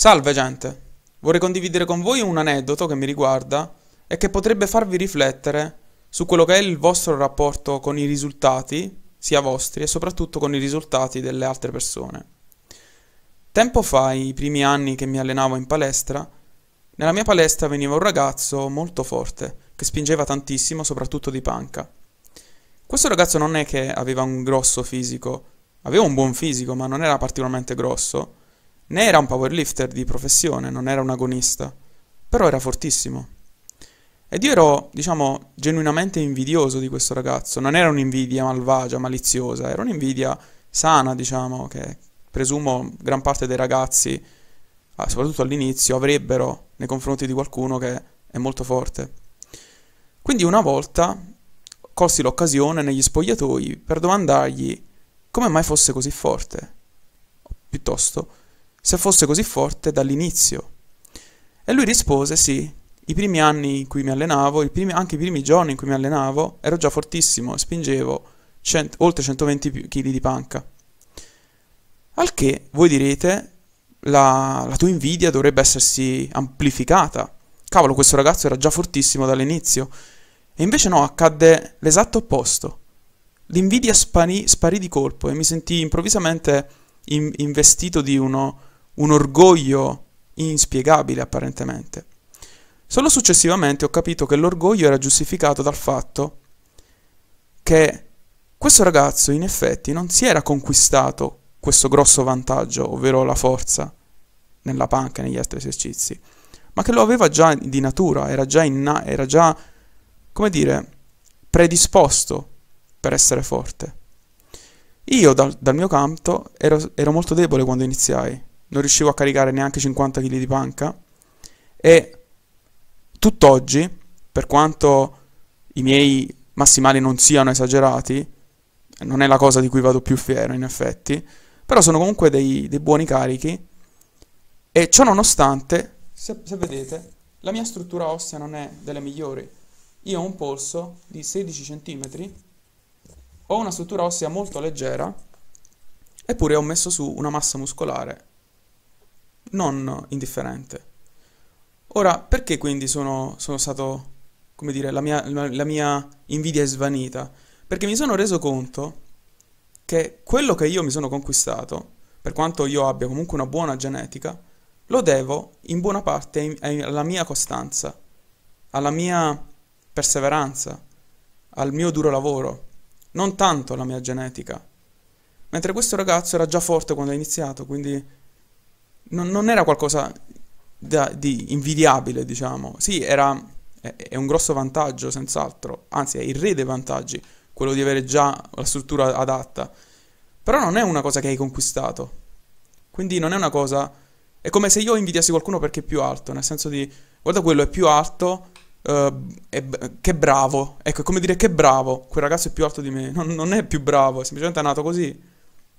Salve gente, vorrei condividere con voi un aneddoto che mi riguarda e che potrebbe farvi riflettere su quello che è il vostro rapporto con i risultati, sia vostri, e soprattutto con i risultati delle altre persone. Tempo fa, i primi anni che mi allenavo in palestra, nella mia palestra veniva un ragazzo molto forte, che spingeva tantissimo, soprattutto di panca. Questo ragazzo non è che aveva un grosso fisico, aveva un buon fisico, ma non era particolarmente grosso, ne era un powerlifter di professione, non era un agonista, però era fortissimo. Ed io ero, diciamo, genuinamente invidioso di questo ragazzo. Non era un'invidia malvagia, maliziosa, era un'invidia sana, diciamo, che presumo gran parte dei ragazzi, ah, soprattutto all'inizio, avrebbero nei confronti di qualcuno che è molto forte. Quindi una volta colsi l'occasione negli spogliatoi per domandargli come mai fosse così forte, piuttosto se fosse così forte dall'inizio. E lui rispose sì, i primi anni in cui mi allenavo, i primi, anche i primi giorni in cui mi allenavo, ero già fortissimo e spingevo cent- oltre 120 kg di panca. Al che voi direte, la, la tua invidia dovrebbe essersi amplificata. Cavolo, questo ragazzo era già fortissimo dall'inizio. E invece no, accadde l'esatto opposto. L'invidia sparì, sparì di colpo e mi sentì improvvisamente in, investito di uno un orgoglio inspiegabile apparentemente. Solo successivamente ho capito che l'orgoglio era giustificato dal fatto che questo ragazzo in effetti non si era conquistato questo grosso vantaggio, ovvero la forza, nella panca e negli altri esercizi, ma che lo aveva già di natura, era già, inna- era già come dire, predisposto per essere forte. Io dal, dal mio canto ero, ero molto debole quando iniziai, non riuscivo a caricare neanche 50 kg di panca e tutt'oggi, per quanto i miei massimali non siano esagerati, non è la cosa di cui vado più fiero in effetti, però sono comunque dei, dei buoni carichi e ciò nonostante, se, se vedete, la mia struttura ossea non è delle migliori. Io ho un polso di 16 cm, ho una struttura ossea molto leggera, eppure ho messo su una massa muscolare non indifferente. Ora, perché quindi sono, sono stato, come dire, la mia, la mia invidia è svanita? Perché mi sono reso conto che quello che io mi sono conquistato, per quanto io abbia comunque una buona genetica, lo devo in buona parte alla mia costanza, alla mia perseveranza, al mio duro lavoro, non tanto alla mia genetica. Mentre questo ragazzo era già forte quando ha iniziato, quindi non, non era qualcosa da, di invidiabile, diciamo. Sì, era, è, è un grosso vantaggio, senz'altro, anzi è il re dei vantaggi, quello di avere già la struttura adatta. Però non è una cosa che hai conquistato. Quindi non è una cosa... È come se io invidiassi qualcuno perché è più alto, nel senso di... Guarda quello è più alto, Uh, è, che bravo. Ecco, è come dire che bravo. Quel ragazzo è più alto di me. Non, non è più bravo, è semplicemente nato così.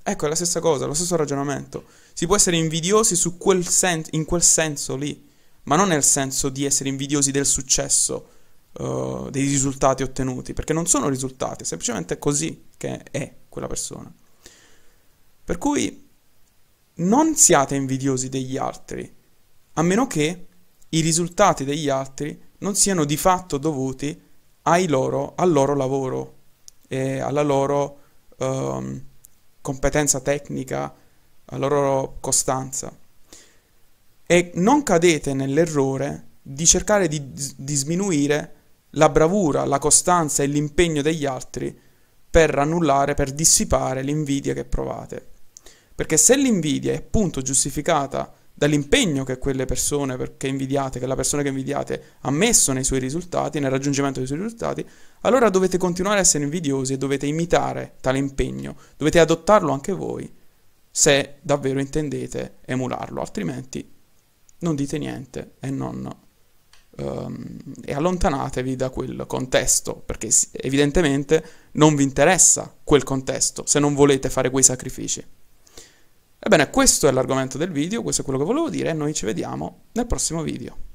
Ecco, è la stessa cosa, lo stesso ragionamento. Si può essere invidiosi quel sen- in quel senso lì, ma non nel senso di essere invidiosi del successo, uh, dei risultati ottenuti, perché non sono risultati, è semplicemente così che è quella persona. Per cui non siate invidiosi degli altri, a meno che i risultati degli altri non siano di fatto dovuti loro, al loro lavoro e alla loro... Um, competenza tecnica, la loro costanza. E non cadete nell'errore di cercare di, di sminuire la bravura, la costanza e l'impegno degli altri per annullare, per dissipare l'invidia che provate. Perché se l'invidia è appunto giustificata dall'impegno che quelle persone che invidiate, che la persona che invidiate ha messo nei suoi risultati, nel raggiungimento dei suoi risultati, allora dovete continuare a essere invidiosi e dovete imitare tale impegno, dovete adottarlo anche voi, se davvero intendete emularlo, altrimenti non dite niente e, non, um, e allontanatevi da quel contesto, perché evidentemente non vi interessa quel contesto se non volete fare quei sacrifici. Ebbene, questo è l'argomento del video, questo è quello che volevo dire e noi ci vediamo nel prossimo video.